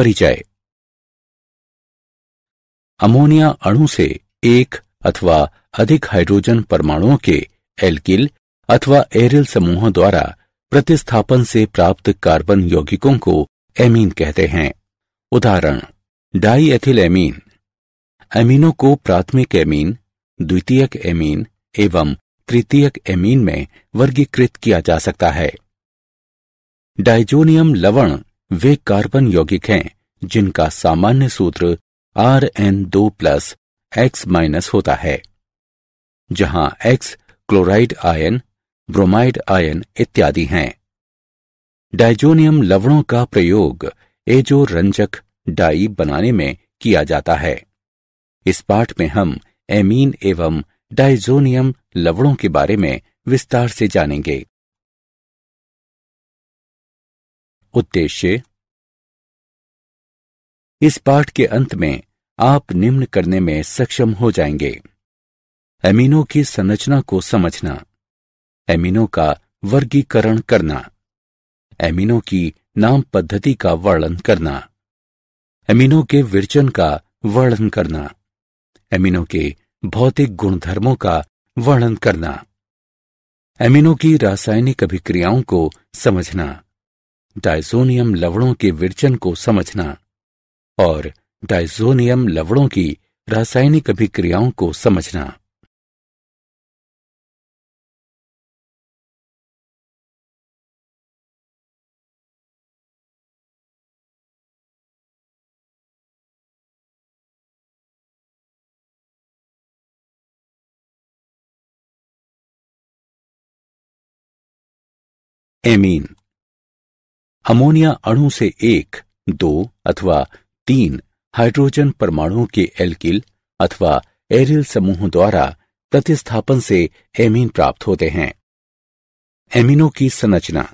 परिचय अमोनिया अणु से एक अथवा अधिक हाइड्रोजन परमाणुओं के एल्किल अथवा एरिल समूहों द्वारा प्रतिस्थापन से प्राप्त कार्बन यौगिकों को एमीन कहते हैं उदाहरण डाई एथिल एमीन एमीनों को प्राथमिक एमीन द्वितीयक एमीन एवं तृतीयक एमीन में वर्गीकृत किया जा सकता है डाइजोनियम लवण वे कार्बन यौगिक हैं जिनका सामान्य सूत्र आर एन दो प्लस एक्स माइनस होता है जहां X chloride ion bromide ion इत्यादि हैं डाइजोनियम लवणों का प्रयोग एजो रंजक डाई बनाने में किया जाता है इस पाठ में हम एमीन एवं डाइजोनियम लवणों के बारे में विस्तार से जानेंगे उद्देश्य इस पाठ के अंत में आप निम्न करने में सक्षम हो जाएंगे एमिनो की संरचना को समझना एमिनो का वर्गीकरण करना एमिनो की नाम पद्धति का वर्णन करना एमिनो के विरचन का वर्णन करना एमिनो के भौतिक गुणधर्मों का वर्णन करना एमिनो की रासायनिक अभिक्रियाओं को समझना डायजोनियम लवणों के विरचन को समझना और डायजोनियम लवणों की रासायनिक अभिक्रियाओं को समझना एमीन अमोनिया अणु से एक दो अथवा तीन हाइड्रोजन परमाणुओं के एल्किल अथवा एरिल समूह द्वारा प्रतिस्थापन से एमीन प्राप्त होते हैं एमिनो की संरचना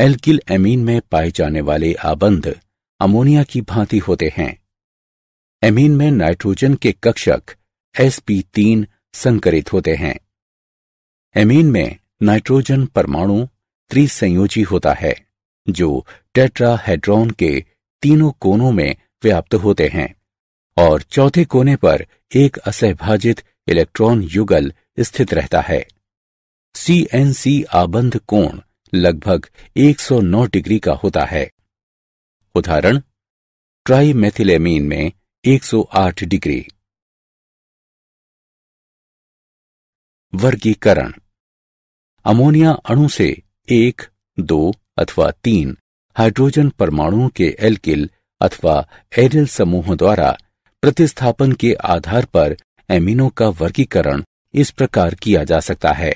एल्किल एमीन में पाए जाने वाले आबंध अमोनिया की भांति होते हैं एमीन में नाइट्रोजन के कक्षक sp3 संकरित होते हैं एमीन में नाइट्रोजन परमाणु त्रिसंयोजी होता है जो टेट्राहेड्रॉन के तीनों कोनों में व्याप्त होते हैं और चौथे कोने पर एक असहभाजित इलेक्ट्रॉन युगल स्थित रहता है सी एन सी आबंध कोण लगभग 109 डिग्री का होता है उदाहरण ट्राईमेथिलेमीन में 108 डिग्री वर्गीकरण अमोनिया अणु से एक दो अथवा तीन हाइड्रोजन परमाणुओं के एल्किल अथवा एरिल समूहों द्वारा प्रतिस्थापन के आधार पर एमिनो का वर्गीकरण इस प्रकार किया जा सकता है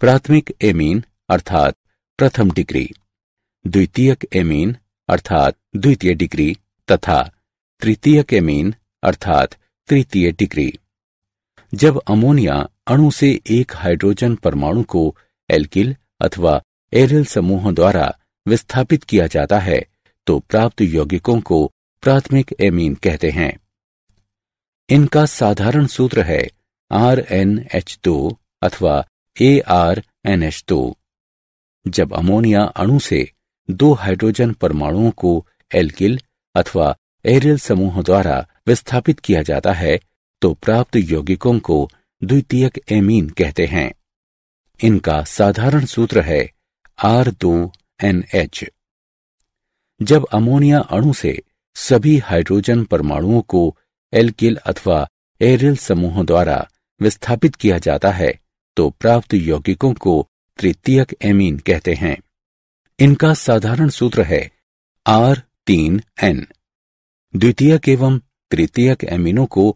प्राथमिक एमीन अर्थात प्रथम डिग्री द्वितीयक एमीन अर्थात द्वितीय डिग्री तथा तृतीयक एमीन अर्थात तृतीय डिग्री जब अमोनिया अणु से एक हाइड्रोजन परमाणु को एल्किल अथवा एरियल समूहों द्वारा विस्थापित किया जाता है तो प्राप्त यौगिकों को प्राथमिक एमीन कहते हैं इनका साधारण सूत्र है आर एन एच दो अथवा ए आर एन एच दो जब अमोनिया अणु से दो हाइड्रोजन परमाणुओं को एल्किल अथवा एरियल समूह द्वारा विस्थापित किया जाता है तो प्राप्त यौगिकों को द्वितीयक एमीन कहते हैं इनका साधारण सूत्र है आर दो एन एच जब अमोनिया अणु से सभी हाइड्रोजन परमाणुओं को एल्किल अथवा एरिल समूहों द्वारा विस्थापित किया जाता है तो प्राप्त यौगिकों को तृतीयक एमीन कहते हैं इनका साधारण सूत्र है आर तीन एन द्वितीयक एवं तृतीयक एमीनों को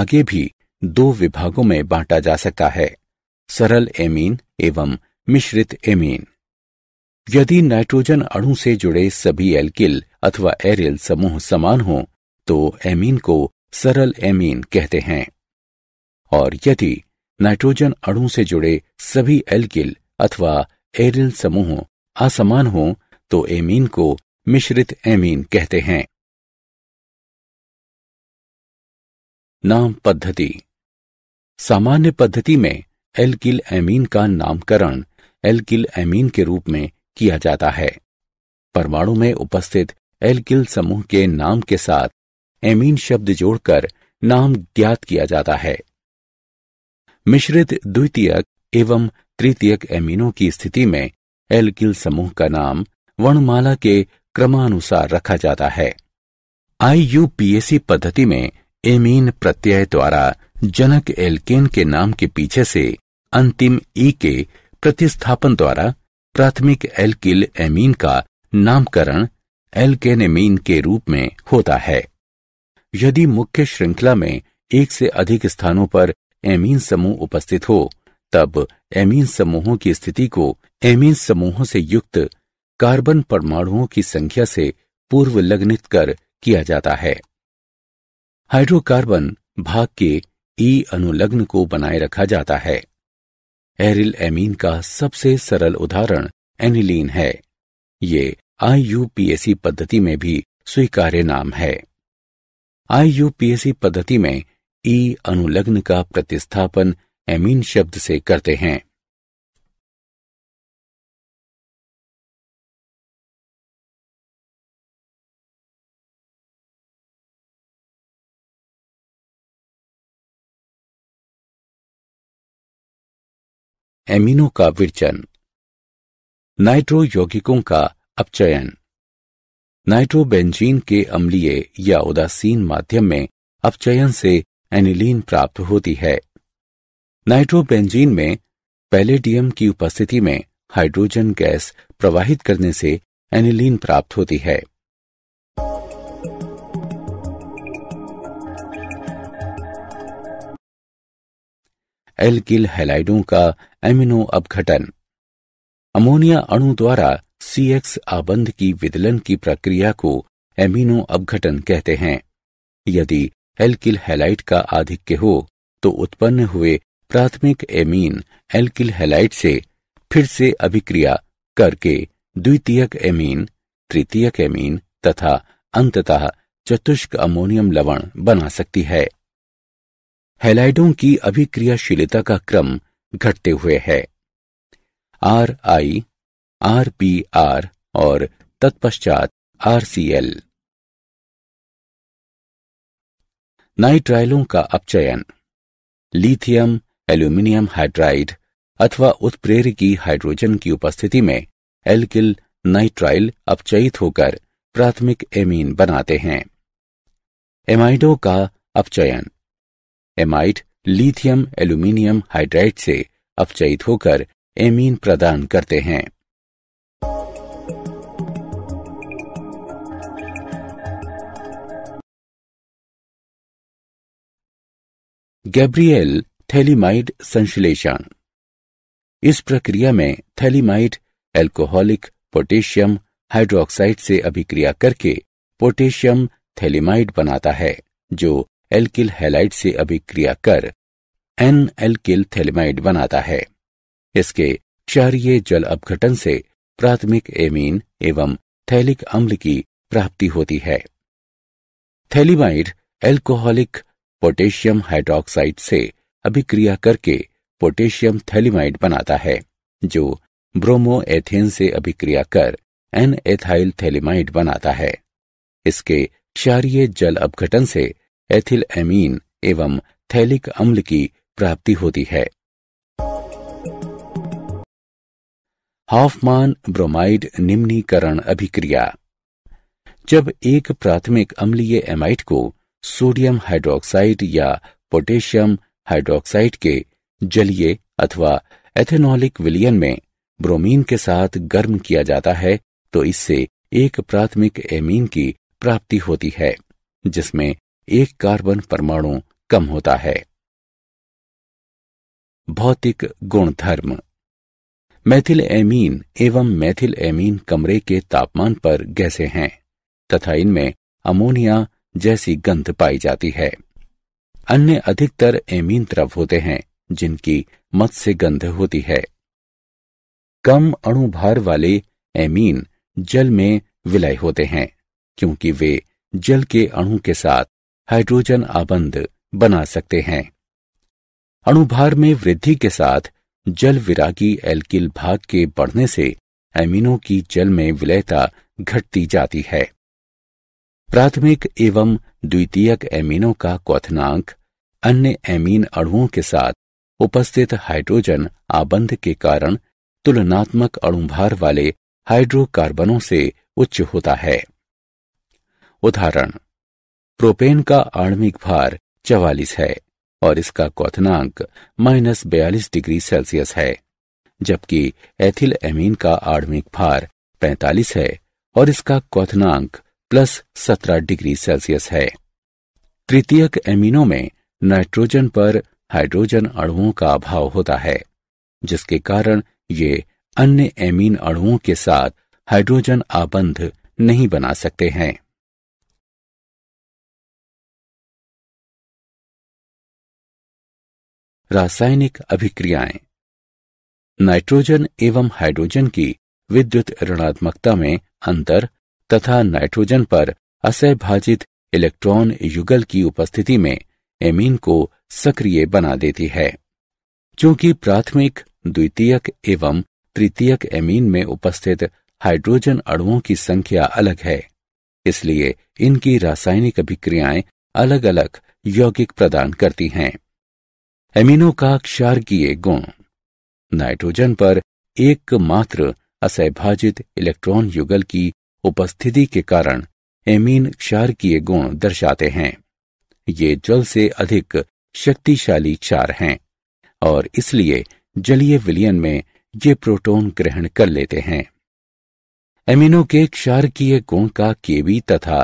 आगे भी दो विभागों में बांटा जा सकता है सरल एमीन एवं मिश्रित एमीन यदि नाइट्रोजन अणु से जुड़े सभी एल्किल अथवा एरियल समूह समान हों तो एमीन को सरल एमीन कहते हैं और यदि नाइट्रोजन अणु से जुड़े सभी एल्किल अथवा एरियल समूह असमान हों तो एमीन को मिश्रित एमीन कहते हैं नाम पद्धति सामान्य पद्धति में एल्किल एमीन का नामकरण एल्किल एमीन के रूप में किया जाता है परमाणु में उपस्थित एल्किल समूह के नाम के साथ एमीन शब्द जोड़कर नाम ज्ञात किया जाता है मिश्रित द्वितीयक एवं तृतीयक एमीनों की स्थिति में एल्किल समूह का नाम वर्णमाला के क्रमानुसार रखा जाता है आईयूपीएसी पद्धति में एमीन प्रत्यय द्वारा जनक एल्केन के नाम के पीछे से अंतिम ई के प्रतिस्थापन द्वारा प्राथमिक एल्किल एमीन का नामकरण एल्केनेमीन के रूप में होता है यदि मुख्य श्रृंखला में एक से अधिक स्थानों पर एमीन समूह उपस्थित हो तब एमीन समूहों की स्थिति को एमीन समूहों से युक्त कार्बन परमाणुओं की संख्या से पूर्व लग्नित कर किया जाता है हाइड्रोकार्बन भाग के ई अनुलग्न को बनाए रखा जाता है एरिल एमीन का सबसे सरल उदाहरण एनिलीन है ये आईयूपीएसी पद्धति में भी स्वीकार्य नाम है आईयूपीएसी पद्धति में ई अनुलग्न का प्रतिस्थापन एमीन शब्द से करते हैं एमिनो का विरचन नाइट्रो यौगिकों का अपचयन नाइट्रोबेंजीन के अम्लीय या उदासीन माध्यम में अपचयन से एनिलीन प्राप्त होती है नाइट्रोबेंजीन में पैलेडियम की उपस्थिति में हाइड्रोजन गैस प्रवाहित करने से एनिलीन प्राप्त होती है एल्किल हेलाइडों का एमिनो अपघटन अमोनिया अणु द्वारा सीएक्स आबंध की विदलन की प्रक्रिया को एमिनो अपघटन कहते हैं यदि एल्किल हेलाइट का आधिक्य हो तो उत्पन्न हुए प्राथमिक एमीन एल्किल हेलाइट से फिर से अभिक्रिया करके द्वितीयक एमीन तृतीयक एमीन तथा अंततः चतुष्क अमोनियम लवण बना सकती है हेलाइडों की अभिक्रियाशीलता का क्रम घटते हुए है R I R P R और तत्पश्चात आर सी एल नाइट्राइलों का अपचयन लिथियम एल्यूमिनियम हाइड्राइड अथवा उत्प्रेरकी हाइड्रोजन की उपस्थिति में एल्किल नाइट्राइल अपचयित होकर प्राथमिक एमीन बनाते हैं एमाइडो का अपचयन एमाइट लिथियम एल्यूमिनियम हाइड्राइड से अपचयित होकर एमीन प्रदान करते हैं गैब्रियल थैलीमाइड संश्लेषण इस प्रक्रिया में थैलीमाइड एल्कोहलिक पोटेशियम हाइड्रोक्साइड से अभिक्रिया करके पोटेशियम थैलीमाइड बनाता है जो एल्किल हैलाइड से अभिक्रिया कर एन एल्किल थेलेमाइड बनाता है इसके क्षारिय जल अपघटन से प्राथमिक एमीन एवं थैलिक अम्ल की प्राप्ति होती है थैलीमाइड एल्कोहलिक पोटेशियम हाइड्रोक्साइड से अभिक्रिया करके पोटेशियम थैलीमाइड बनाता है जो ब्रोमोएथेन से अभिक्रिया कर एन एथाइल थैलीमाइड बनाता है इसके क्षारीय जल अपघटन से एथिल एमीन एवं थैलिक अम्ल की प्राप्ति होती है हॉफमान ब्रोमाइड निम्नीकरण अभिक्रिया जब एक प्राथमिक अम्लीय एमाइट को सोडियम हाइड्रोक्साइड या पोटेशियम हाइड्रोक्साइड के जलीय अथवा एथेनॉलिक विलियन में ब्रोमीन के साथ गर्म किया जाता है तो इससे एक प्राथमिक एमीन की प्राप्ति होती है जिसमें एक कार्बन परमाणु कम होता है भौतिक गुणधर्म मैथिल एमीन एवं मैथिल एमीन कमरे के तापमान पर गैसे हैं तथा इनमें अमोनिया जैसी गंध पाई जाती है अन्य अधिकतर एमीन द्रव होते हैं जिनकी मत से गंध होती है कम अणुभार वाले एमीन जल में विलय होते हैं क्योंकि वे जल के अणु के साथ हाइड्रोजन आबंध बना सकते हैं अणुभार में वृद्धि के साथ जल विरागी एल्किल भाग के बढ़ने से एमिनो की जल में विलयता घटती जाती है प्राथमिक एवं द्वितीयक एमिनो का क्वथनांक अन्य एमीन अणुओं के साथ उपस्थित हाइड्रोजन आबंध के कारण तुलनात्मक अणुभार वाले हाइड्रोकार्बनों से उच्च होता है उदाहरण प्रोपेन का आणविक भार चवालीस है और इसका क्वथनांक माइनस बयालीस डिग्री सेल्सियस है जबकि एथिल एमीन का आणविक भार 45 है और इसका क्वथनांक प्लस 17 डिग्री सेल्सियस है तृतीयक एमीनों में नाइट्रोजन पर हाइड्रोजन अणुओं का अभाव होता है जिसके कारण ये अन्य एमीन अणुओं के साथ हाइड्रोजन आबंध नहीं बना सकते हैं रासायनिक अभिक्रियाएं नाइट्रोजन एवं हाइड्रोजन की विद्युत ऋणात्मकता में अंतर तथा नाइट्रोजन पर असहभाजित इलेक्ट्रॉन युगल की उपस्थिति में एमीन को सक्रिय बना देती है क्योंकि प्राथमिक द्वितीयक एवं तृतीयक एमीन में उपस्थित हाइड्रोजन अणुओं की संख्या अलग है इसलिए इनकी रासायनिक अभिक्रियाएं अलग अलग यौगिक प्रदान करती हैं एमिनो का क्षार गुण नाइट्रोजन पर एकमात्र असैभाजित इलेक्ट्रॉन युगल की उपस्थिति के कारण एमीन क्षार गुण दर्शाते हैं ये जल से अधिक शक्तिशाली क्षार हैं और इसलिए जलीय विलियन में ये प्रोटॉन ग्रहण कर लेते हैं एमिनो के क्षार गुण का केबी तथा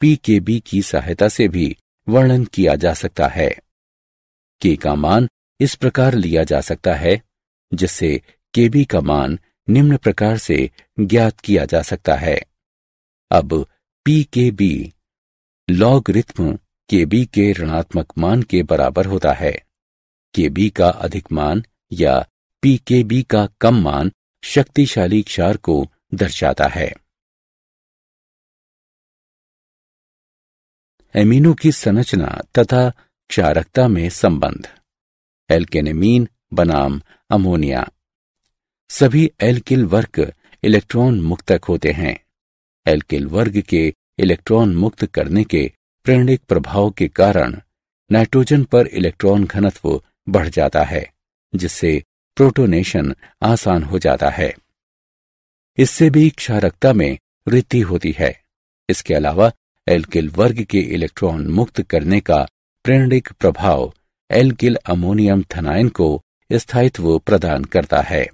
पीकेबी की सहायता से भी वर्णन किया जा सकता है के का मान इस प्रकार लिया जा सकता है जिससे के बी का मान निम्न प्रकार से ज्ञात किया जा सकता है अब पी के बी लॉग रिथ्म के बी के ऋणात्मक मान के बराबर होता है के बी का अधिक मान या पी के बी का कम मान शक्तिशाली क्षार को दर्शाता है एमिनो की संरचना तथा क्षारकता में संबंध एल्केनेमीन बनाम अमोनिया सभी एल्किल वर्ग इलेक्ट्रॉन मुक्तक होते हैं एल्किल वर्ग के इलेक्ट्रॉन मुक्त करने के प्रेरणिक प्रभाव के कारण नाइट्रोजन पर इलेक्ट्रॉन घनत्व बढ़ जाता है जिससे प्रोटोनेशन आसान हो जाता है इससे भी क्षारकता में वृद्धि होती है इसके अलावा एल्किल वर्ग के इलेक्ट्रॉन मुक्त करने का प्रेरणिक प्रभाव एल्किल अमोनियम थनाइन को स्थायित्व प्रदान करता है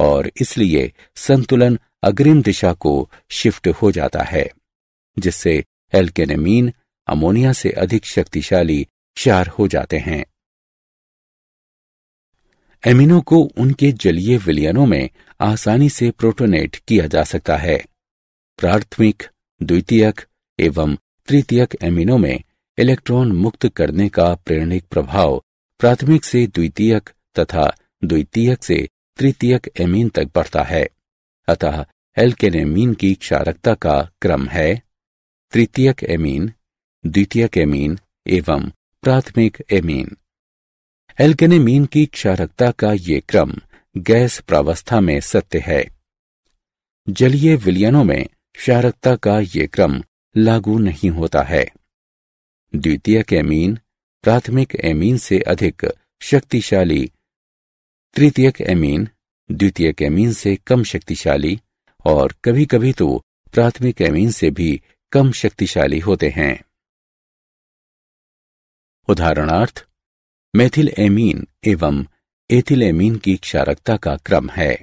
और इसलिए संतुलन अग्रिम दिशा को शिफ्ट हो जाता है जिससे एल्केनेमीन अमोनिया से अधिक शक्तिशाली क्षार हो जाते हैं एमिनो को उनके जलीय विलियनों में आसानी से प्रोटोनेट किया जा सकता है प्राथमिक द्वितीयक एवं तृतीयक एमिनो में इलेक्ट्रॉन मुक्त करने का प्रेरणिक प्रभाव प्राथमिक से द्वितीयक तथा द्वितीयक से तृतीयक एमीन तक बढ़ता है अतः एल्केनेमीन की क्षारकता का क्रम है तृतीयक एमीन द्वितीयक एमीन एवं प्राथमिक एमीन एल्केनेमीन की क्षारकता का ये क्रम गैस प्रावस्था में सत्य है जलीय विलयनों में क्षारकता का ये क्रम लागू नहीं होता है द्वितीय एमीन प्राथमिक एमीन से अधिक शक्तिशाली तृतीयक एमीन द्वितीय एमीन से कम शक्तिशाली और कभी कभी तो प्राथमिक एमीन से भी कम शक्तिशाली होते हैं उदाहरणार्थ मेथिल एमीन एवं एथिल एमीन की क्षारकता का क्रम है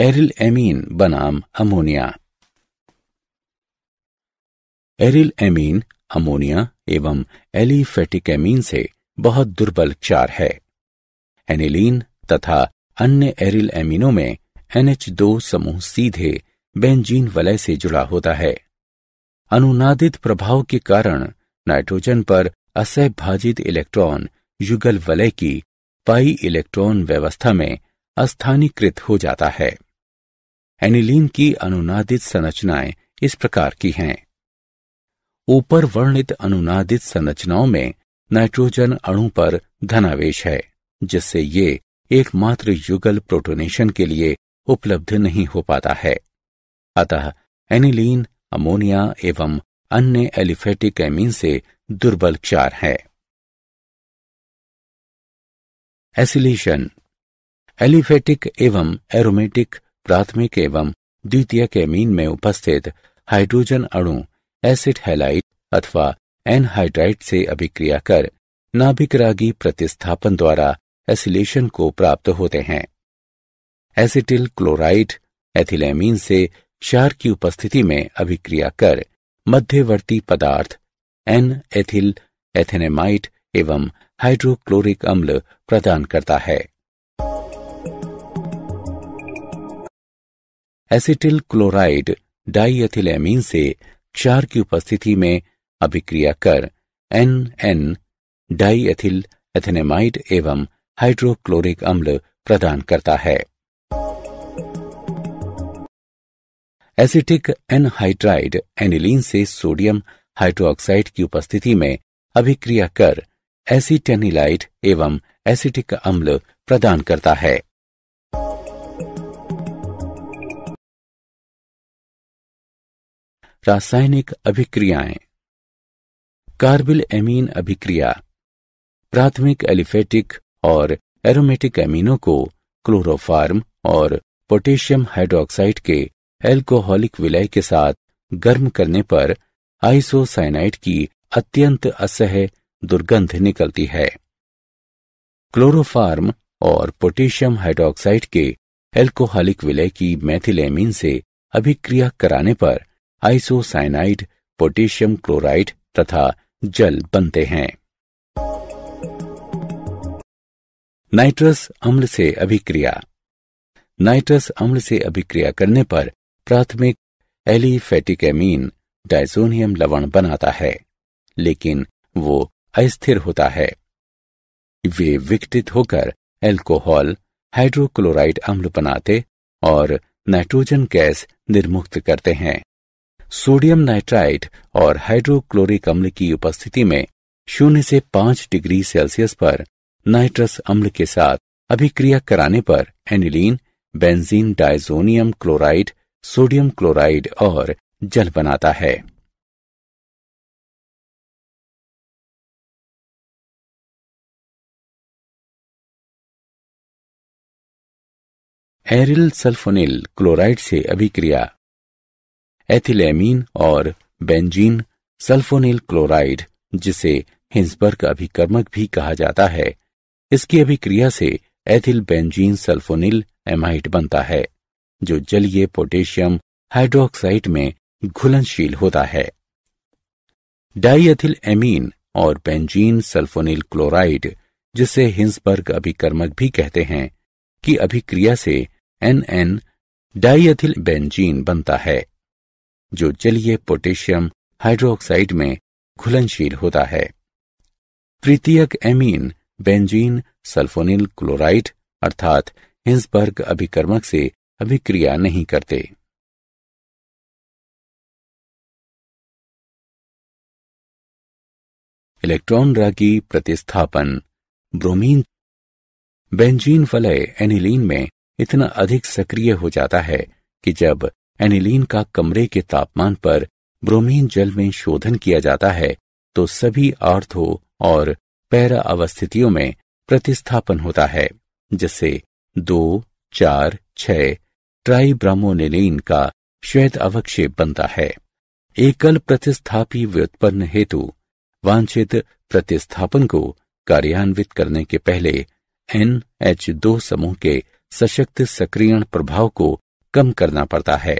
एरिल एमीन बनाम अमोनिया एरिल एमीन अमोनिया एवं एलिफेटिक एमीन से बहुत दुर्बल क्षार है एनिलीन तथा अन्य एरिल एमीनों में एनएच दो समूह सीधे बेंजीन वलय से जुड़ा होता है अनुनादित प्रभाव के कारण नाइट्रोजन पर असहभाजित इलेक्ट्रॉन युगल वलय की पाई इलेक्ट्रॉन व्यवस्था में स्थानीकृत हो जाता है एनिलीन की अनुनादित संरचनाएं इस प्रकार की हैं ऊपर वर्णित अनुनादित संरचनाओं में नाइट्रोजन अणु पर धनावेश है जिससे ये एकमात्र युगल प्रोटोनेशन के लिए उपलब्ध नहीं हो पाता है अतः एनिलीन अमोनिया एवं अन्य एलिफेटिक एमीन से दुर्बल क्षार है एसिलेशन एलिफेटिक एवं एरोमेटिक प्राथमिक एवं द्वितीय कैमीन में उपस्थित हाइड्रोजन अणु एसिड हेलाइट अथवा एनहाइड्राइट से अभिक्रिया कर नाभिकरागी प्रतिस्थापन द्वारा एसिलेशन को प्राप्त होते हैं एसिटिल क्लोराइड एथिलेमीन से क्षार की उपस्थिति में अभिक्रिया कर मध्यवर्ती पदार्थ एन एथिल एथेनेमाइट एवं हाइड्रोक्लोरिक अम्ल प्रदान करता है एसिटिल क्लोराइड डाइएथिलेमीन से क्षार की उपस्थिति में अभिक्रिया कर एन एन डाइएथिल एथेनेमाइड एवं हाइड्रोक्लोरिक अम्ल प्रदान करता है एसिटिक एनहाइड्राइड एनिलीन से सोडियम हाइड्रोक्साइड की उपस्थिति में अभिक्रिया कर एसिटेनिलाइड एवं एसिटिक अम्ल प्रदान करता है रासायनिक अभिक्रियाएं कार्बिल एमीन अभिक्रिया प्राथमिक एलिफेटिक और एरोमेटिक एमीनों को क्लोरोफार्म और पोटेशियम हाइड्रोक्साइड के एल्कोहलिक विलय के साथ गर्म करने पर आइसोसाइनाइड की अत्यंत असह दुर्गंध निकलती है क्लोरोफार्म और पोटेशियम हाइड्रोक्साइड के एल्कोहलिक विलय की मैथिलेमीन से अभिक्रिया कराने पर आइसोसाइनाइड पोटेशियम क्लोराइड तथा जल बनते हैं नाइट्रस अम्ल से अभिक्रिया नाइट्रस अम्ल से अभिक्रिया करने पर प्राथमिक एलिफेटिकेमीन डायसोनियम लवण बनाता है लेकिन वो अस्थिर होता है वे विकटित होकर एल्कोहल हाइड्रोक्लोराइड अम्ल बनाते और नाइट्रोजन गैस निर्मुक्त करते हैं सोडियम नाइट्राइट और हाइड्रोक्लोरिक अम्ल की उपस्थिति में शून्य से पांच डिग्री सेल्सियस पर नाइट्रस अम्ल के साथ अभिक्रिया कराने पर aniline benzene diazonium chloride sodium chloride और जल बनाता है एरिल सल्फोनिल क्लोराइड से अभिक्रिया एथिलेमीन और बेंजीन सल्फोनिल क्लोराइड जिसे हिंसबर्ग अभिकर्मक भी कहा जाता है इसकी अभिक्रिया से एथिल बेंजीन सल्फोनिल एमाइड बनता है जो जलीय पोटेशियम हाइड्रोक्साइड में घुलनशील होता है डाइएथिल एमीन और बेंजीन सल्फोनिल क्लोराइड जिसे हिंसबर्ग अभिकर्मक भी कहते हैं की अभिक्रिया से एन एन डाइएथिल बेंजीन बनता है जो जलीय पोटेशियम हाइड्रोक्साइड में घुलनशील होता है तृतीयक एमीन बेंजीन सल्फोनिल क्लोराइड अर्थात हिंसबर्ग अभिकर्मक से अभिक्रिया नहीं करते इलेक्ट्रॉन रागी प्रतिस्थापन ब्रोमीन बेंजीन वलय एनिलीन में इतना अधिक सक्रिय हो जाता है कि जब एनिलीन का कमरे के तापमान पर ब्रोमीन जल में शोधन किया जाता है तो सभी आर्थो और पैरा अवस्थितियों में प्रतिस्थापन होता है जिससे दो चार छ ट्राइब्रामोनिलीन का श्वेत अवक्षेप बनता है एकल प्रतिस्थापी व्युत्पन्न हेतु वांछित प्रतिस्थापन को कार्यान्वित करने के पहले एन एच दो समूह के सशक्त सक्रियण प्रभाव को कम करना पड़ता है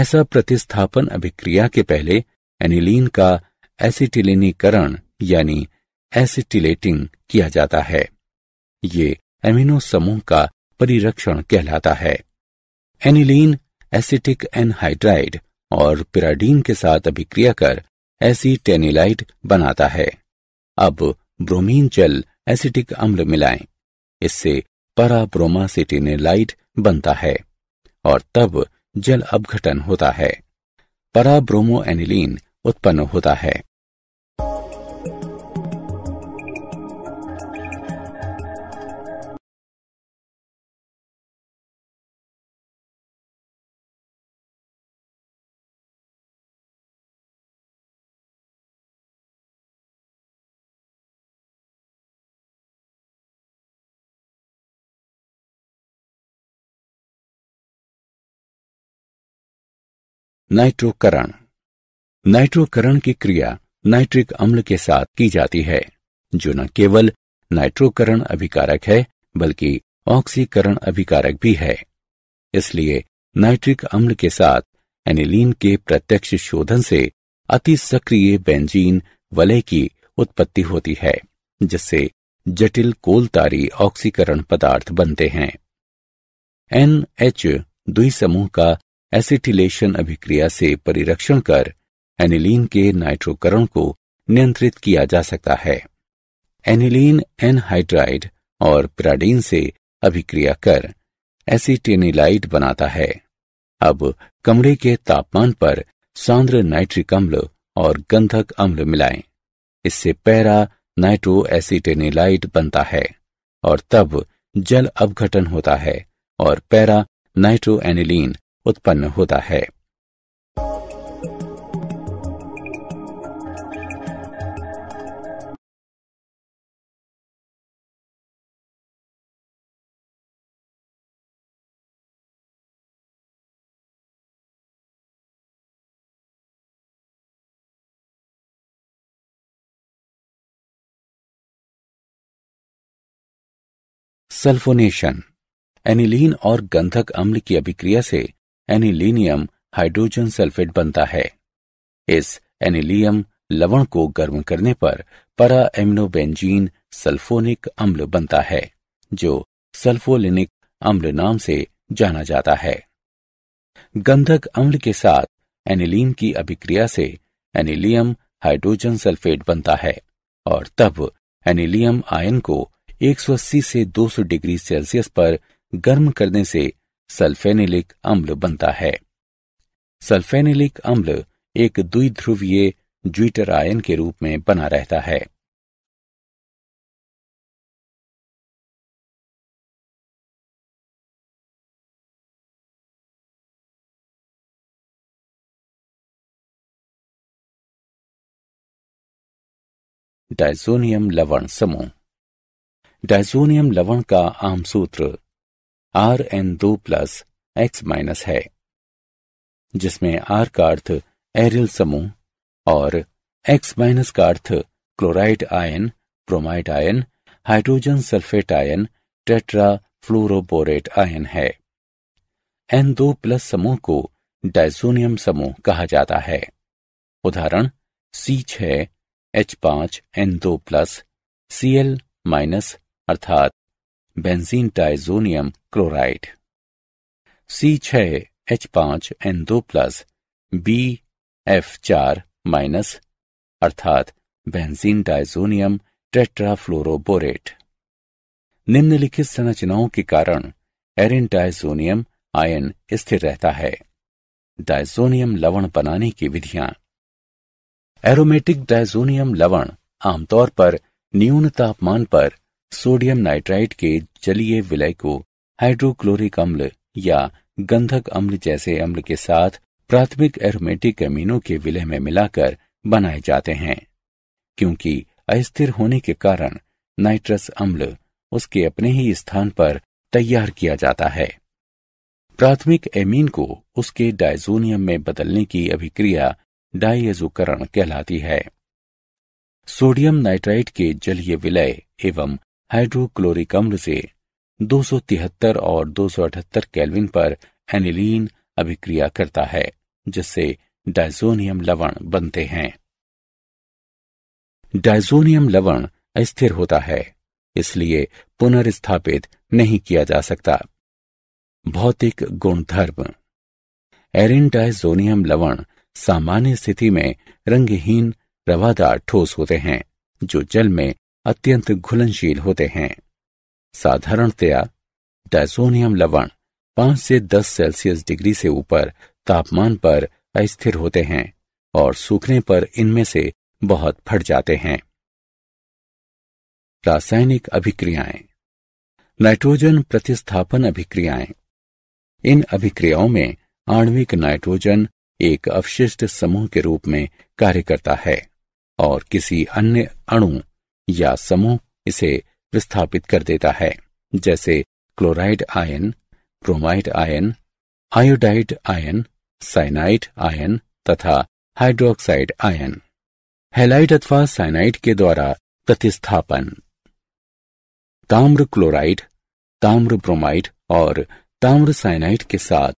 ऐसा प्रतिस्थापन अभिक्रिया के पहले एनिलीन का एसिटिलिनीकरण यानी एसिटिलेटिंग किया जाता है ये एमिनो समूह का परिरक्षण कहलाता है एनिलीन एसिटिक एनहाइड्राइड और पिराडीन के साथ अभिक्रिया कर एसीटेनिलाइट बनाता है अब ब्रोमीन जल एसिटिक अम्ल मिलाएं इससे पराब्रोमासिटिनेलाइट बनता है और तब जल अपघटन होता है पराब्रोमो एनिलीन उत्पन्न होता है नाइट्रोकरण नाइट्रोकरण की क्रिया नाइट्रिक अम्ल के साथ की जाती है जो न केवल नाइट्रोकरण अभिकारक है बल्कि ऑक्सीकरण अभिकारक भी है इसलिए नाइट्रिक अम्ल के साथ एनिलीन के प्रत्यक्ष शोधन से अति सक्रिय बेंजीन वलय की उत्पत्ति होती है जिससे जटिल कोलतारी ऑक्सीकरण पदार्थ बनते हैं एन एच दुई समूह का एसिटिलेशन अभिक्रिया से परिरक्षण कर एनिलीन के नाइट्रोकरण को नियंत्रित किया जा सकता है एनिलीन एनहाइड्राइड और पिराडीन से अभिक्रिया कर एसिटेनिलाइट बनाता है अब कमरे के तापमान पर सांद्र नाइट्रिक अम्ल और गंधक अम्ल मिलाएं इससे पैरा नाइट्रो एसिटेनिलाइट बनता है और तब जल अवघटन होता है और पैरा नाइट्रो एनिलीन उत्पन्न होता है सल्फोनेशन एनिलीन और गंधक अम्ल की अभिक्रिया से एनिलीनियम हाइड्रोजन सल्फेट बनता है इस एनिलियम लवण को गर्म करने पर परा एमिनोबेंजीन सल्फोनिक अम्ल बनता है जो सल्फोलिनिक अम्ल नाम से जाना जाता है गंधक अम्ल के साथ एनिलीन की अभिक्रिया से एनिलियम हाइड्रोजन सल्फेट बनता है और तब एनिलियम आयन को 180 से 200 डिग्री सेल्सियस पर गर्म करने से सल्फेनिलिक अम्ल बनता है सल्फेनिलिक अम्ल एक द्विध्रुवीय ज्विटर आयन के रूप में बना रहता है डायसोनियम लवण समूह डायसोनियम लवण का आम सूत्र आर एन दो प्लस एक्स माइनस है जिसमें आर का अर्थ एरिल समूह और एक्स माइनस का अर्थ chloride ion bromide ion hydrogen sulphate ion tetra fluoroborate ion है एन दो प्लस समूह को डाइसोनियम समूह कहा जाता है उदाहरण सी छ एच पांच एन दो प्लस सी एल माइनस अर्थात बेंजीन डाइजोनियम क्लोराइड सी छ एच पांच एन दो प्लस बी एफ चार माइनस अर्थात बेंजीन डाइजोनियम टेट्राफ्लोरोबोरेट निम्नलिखित संरचनाओं के कारण एरिन डाइजोनियम आयन स्थिर रहता है डाइजोनियम लवण बनाने की विधियां एरोमेटिक डाइजोनियम लवण आमतौर पर न्यून तापमान पर सोडियम नाइट्राइट के जलीय विलय को हाइड्रोक्लोरिक अम्ल या गंधक अम्ल जैसे अम्ल के साथ प्राथमिक एरोमेटिक एमिनो के विलय में मिलाकर बनाए जाते हैं क्योंकि अस्थिर होने के कारण नाइट्रस अम्ल उसके अपने ही स्थान पर तैयार किया जाता है प्राथमिक एमीन को उसके डायजोनियम में बदलने की अभिक्रिया डाइएजोकरण कहलाती है सोडियम नाइट्राइट के जलीय विलय एवं हाइड्रोक्लोरिक अम्ल से 273 और 278 केल्विन पर एनिलीन अभिक्रिया करता है जिससे डायजोनियम लवण बनते हैं डायजोनियम लवण अस्थिर होता है इसलिए पुनर्स्थापित नहीं किया जा सकता भौतिक गुणधर्म एरिन डायजोनियम लवण सामान्य स्थिति में रंगहीन रवादार ठोस होते हैं जो जल में अत्यंत घुलनशील होते हैं साधारणतया डायसोनियम लवण पांच से दस सेल्सियस डिग्री से ऊपर तापमान पर अस्थिर होते हैं और सूखने पर इनमें से बहुत फट जाते हैं रासायनिक अभिक्रियाएं नाइट्रोजन प्रतिस्थापन अभिक्रियाएं इन अभिक्रियाओं में आणविक नाइट्रोजन एक अवशिष्ट समूह के रूप में कार्य करता है और किसी अन्य अणु या समूह इसे विस्थापित कर देता है जैसे chloride ion bromide ion iodide ion cyanide ion तथा हाइड्रोक्साइड आयन हेलाइड अथवा साइनाइड के द्वारा प्रतिस्थापन ताम्र क्लोराइड ताम्र ब्रोमाइड और ताम्र साइनाइड के साथ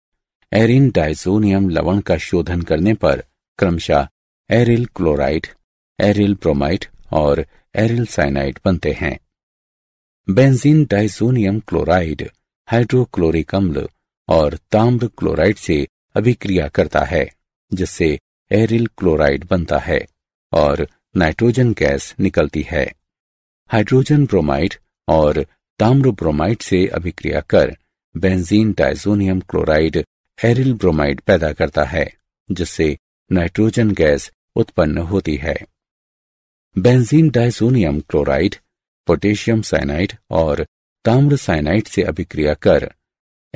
एरिन डाइजोनियम लवण का शोधन करने पर क्रमशः एरिल क्लोराइड एरिल ब्रोमाइड और एरिल साइनाइड बनते हैं बेंजीन डाइसोनियम क्लोराइड हाइड्रोक्लोरिक अम्ल और ताम्र क्लोराइड से अभिक्रिया करता है जिससे एरिल क्लोराइड बनता है और नाइट्रोजन गैस निकलती है हाइड्रोजन ब्रोमाइड और ताम्र ब्रोमाइड से अभिक्रिया कर benzene diazonium chloride aryl bromide पैदा करता है जिससे नाइट्रोजन गैस उत्पन्न होती है benzene diazonium chloride potassium cyanide और ताम्र साइनाइड से अभिक्रिया कर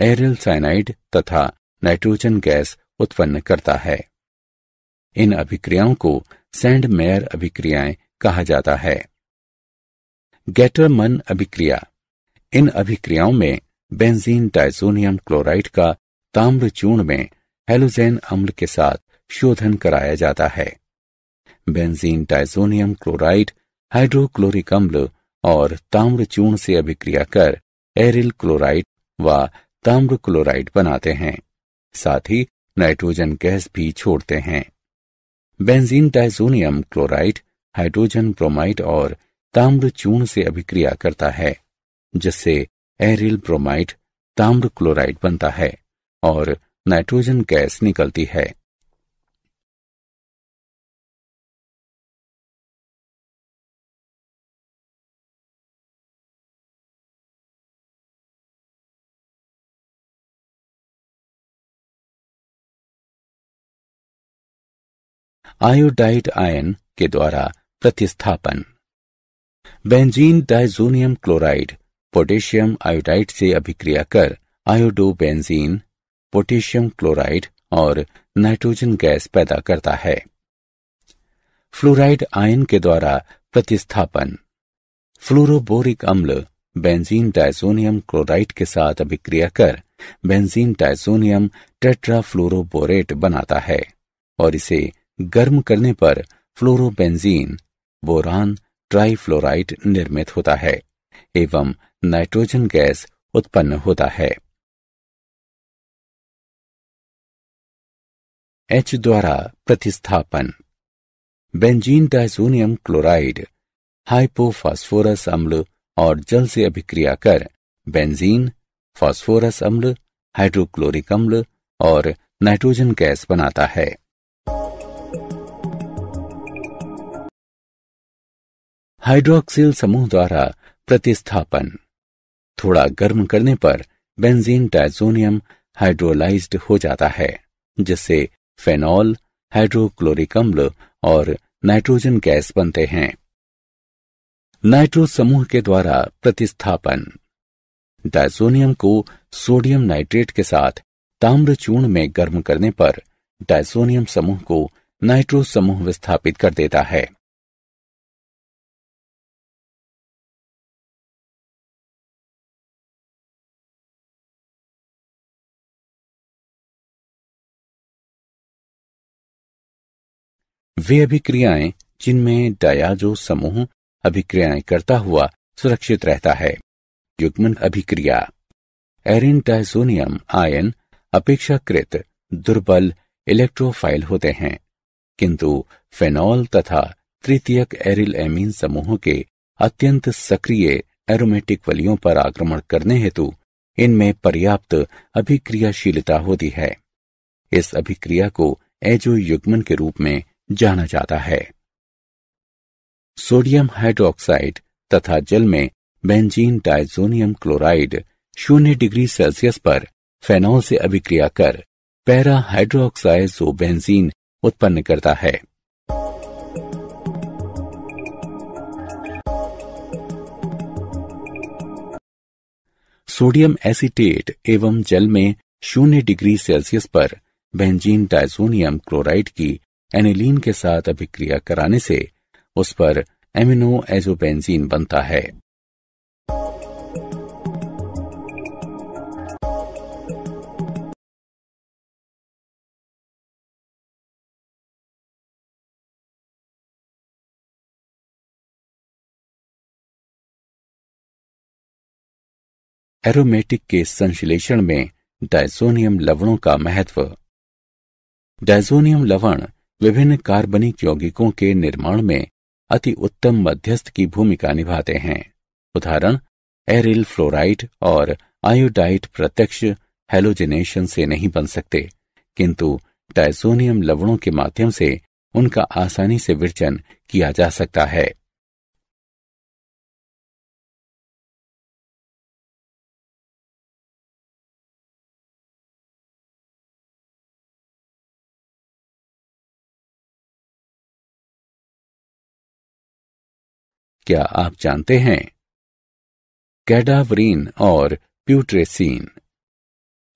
एरल साइनाइड तथा नाइट्रोजन गैस उत्पन्न करता है इन अभिक्रियाओं को सैंड मेयर अभिक्रियाएं कहा जाता है गैटरमन अभिक्रिया इन अभिक्रियाओं में बेंजीन डाइसोनियम क्लोराइड का ताम्र चूर्ण में हेलोजेन अम्ल के साथ शोधन कराया जाता है बेंजीन डाइसोनियम क्लोराइड हाइड्रोक्लोरिक अम्ल और ताम्र चूर्ण से अभिक्रिया कर एरिल क्लोराइड व ताम्र क्लोराइड बनाते हैं साथ ही नाइट्रोजन गैस भी छोड़ते हैं benzene diazonium chloride hydrogen bromide और ताम्र चूर्ण से अभिक्रिया करता है जिससे एरिल ब्रोमाइड ताम्र क्लोराइड बनता है और नाइट्रोजन गैस निकलती है आयोडाइड आयन के द्वारा प्रतिस्थापन benzene diazonium chloride potassium iodide से अभिक्रिया कर आयोडो बेंजीन पोटेशियम क्लोराइड और नाइट्रोजन गैस पैदा करता है फ्लोराइड आयन के द्वारा प्रतिस्थापन फ्लोरोबोरिक अम्ल बेंजीन डाइजोनियम क्लोराइड के साथ अभिक्रिया कर बेंजीन डाइजोनियम टेट्राफ्लोरोबोरेट बनाता है और इसे गर्म करने पर फ्लोरोबेंजीन बोरान ट्राइफ्लोराइड निर्मित होता है एवं नाइट्रोजन गैस उत्पन्न होता है एच द्वारा प्रतिस्थापन बेंजीन डाइजोनियम क्लोराइड हाइपोफास्फोरस अम्ल और जल से अभिक्रिया कर बेंजीन फास्फोरस अम्ल हाइड्रोक्लोरिक अम्ल और नाइट्रोजन गैस बनाता है हाइड्रोक्सिल समूह द्वारा प्रतिस्थापन थोड़ा गर्म करने पर बेंजीन डाइजोनियम हाइड्रोलाइज्ड हो जाता है जिससे फेनॉल हाइड्रोक्लोरिक अम्ल और नाइट्रोजन गैस बनते हैं नाइट्रो समूह के द्वारा प्रतिस्थापन डायसोनियम को सोडियम नाइट्रेट के साथ ताम्रचूर्ण में गर्म करने पर डायसोनियम समूह को नाइट्रो समूह विस्थापित कर देता है वे अभिक्रियाएं जिनमें डायाजो समूह अभिक्रियाएं करता हुआ सुरक्षित रहता है युग्मन अभिक्रिया एरिन डायसोनियम आयन अपेक्षाकृत दुर्बल इलेक्ट्रोफाइल होते हैं किंतु फेनॉल तथा तृतीयक एरिल एमीन समूहों के अत्यंत सक्रिय एरोमेटिक वलियों पर आक्रमण करने हेतु इनमें पर्याप्त अभिक्रियाशीलता होती है इस अभिक्रिया को एजो युग्मन के रूप में जाना जाता है सोडियम हाइड्रोक्साइड तथा जल में बेंजीन डाइजोनियम क्लोराइड शून्य डिग्री सेल्सियस पर फेनॉल से अभिक्रिया कर पैरा बेंजीन उत्पन्न करता है सोडियम एसिटेट एवं जल में शून्य डिग्री सेल्सियस पर बेंजीन डाइजोनियम क्लोराइड की एनिलीन के साथ अभिक्रिया कराने से उस पर एमिनो एजोबेंजीन बनता है एरोमेटिक के संश्लेषण में डायजोनियम लवणों का महत्व डायजोनियम लवण विभिन्न कार्बनिक यौगिकों के निर्माण में अति उत्तम मध्यस्थ की भूमिका निभाते हैं उदाहरण एरिल फ्लोराइड और आयोडाइड प्रत्यक्ष हेलोजिनेशन से नहीं बन सकते किंतु डायसोनियम लवणों के माध्यम से उनका आसानी से विरचन किया जा सकता है क्या आप जानते हैं कैडावरीन और प्यूट्रेसिन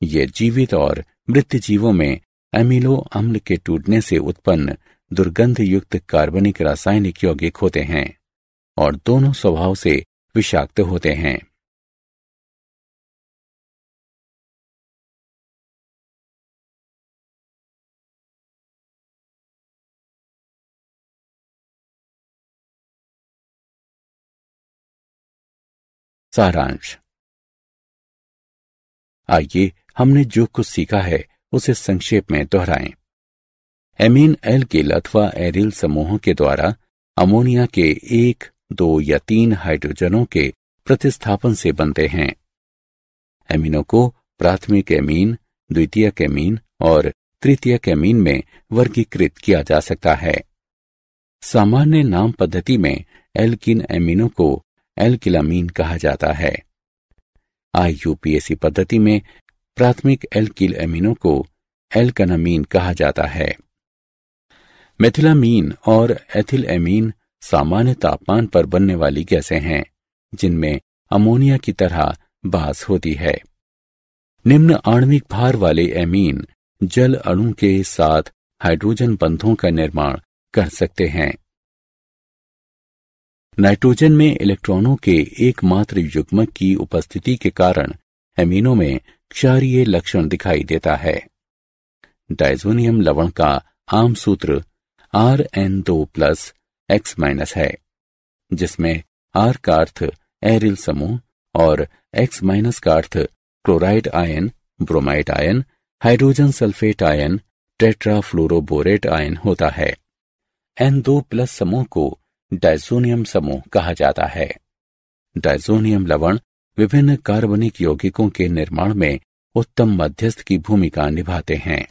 ये जीवित और मृत जीवों में एमिलो अम्ल के टूटने से उत्पन्न दुर्गंध युक्त कार्बनिक रासायनिक यौगिक होते हैं और दोनों स्वभाव से विषाक्त होते हैं सारांश आइए हमने जो कुछ सीखा है उसे संक्षेप में दोहराएं। एमीन के अथवा एरिल समूहों के द्वारा अमोनिया के एक दो या तीन हाइड्रोजनों के प्रतिस्थापन से बनते हैं एमिनों को प्राथमिक एमीन द्वितीय कैमीन और तृतीय कैमीन में वर्गीकृत किया जा सकता है सामान्य नाम पद्धति में एल्किन एमिनों को एल्किलामीन कहा जाता है आईयूपीएसी पद्धति में प्राथमिक एल्किल एमिनो को एल्कनामीन कहा जाता है मेथिलामीन और एथिल एमीन सामान्य तापमान पर बनने वाली गैसें हैं जिनमें अमोनिया की तरह बास होती है निम्न आणविक भार वाले एमीन जल अणु के साथ हाइड्रोजन बंधों का निर्माण कर सकते हैं नाइट्रोजन में इलेक्ट्रॉनों के एकमात्र युग्मक की उपस्थिति के कारण एमिनो में क्षारीय लक्षण दिखाई देता है डाइजोनियम लवण का आम सूत्र आर एन दो प्लस एक्स माइनस है जिसमें आर का अर्थ एरिल समूह और एक्स माइनस का अर्थ chloride ion bromide ion hydrogen sulphate ion tetrafluoroborate ion होता है एन दो प्लस समूह को डायजोनियम समूह कहा जाता है डायजोनियम लवण विभिन्न कार्बनिक यौगिकों के निर्माण में उत्तम मध्यस्थ की भूमिका निभाते हैं